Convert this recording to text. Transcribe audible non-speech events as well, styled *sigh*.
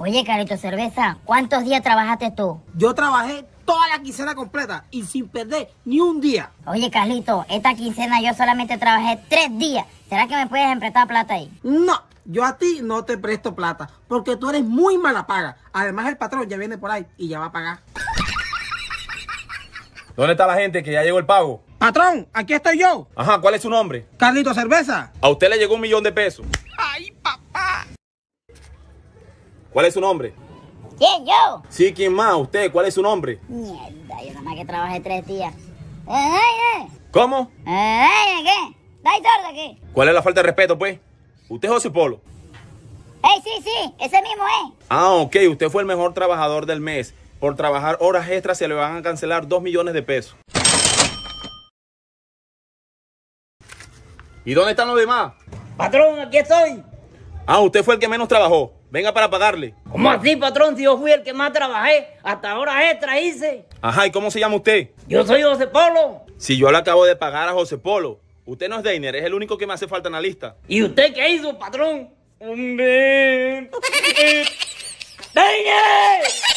Oye, Carlito Cerveza, ¿cuántos días trabajaste tú? Yo trabajé toda la quincena completa y sin perder ni un día. Oye, Carlito, esta quincena yo solamente trabajé tres días. ¿Será que me puedes emprestar plata ahí? No, yo a ti no te presto plata porque tú eres muy mala paga. Además, el patrón ya viene por ahí y ya va a pagar. ¿Dónde está la gente que ya llegó el pago? Patrón, aquí estoy yo. Ajá, ¿cuál es su nombre? Carlito Cerveza. A usted le llegó un millón de pesos. Ay, ¿Cuál es su nombre? ¿Quién, yo? Sí, ¿quién más? ¿Usted? ¿Cuál es su nombre? Mierda, yo nada más que trabajé tres días. ¿Eh, eh, eh. cómo ¿Eh, eh ¿Qué? aquí? ¿Cuál es la falta de respeto, pues? ¿Usted es José Polo? ¡Ey, sí, sí! ¡Ese mismo es! Ah, ok. Usted fue el mejor trabajador del mes. Por trabajar horas extras se le van a cancelar dos millones de pesos. ¿Y dónde están los demás? Patrón, aquí estoy. Ah, usted fue el que menos trabajó. Venga para pagarle. ¿Cómo así, patrón? Si yo fui el que más trabajé, hasta ahora extra hice. Ajá, ¿y cómo se llama usted? Yo soy José Polo. Si yo le acabo de pagar a José Polo, usted no es Deiner, es el único que me hace falta en la lista. ¿Y usted qué hizo, patrón? ¡Deiner! *laughs*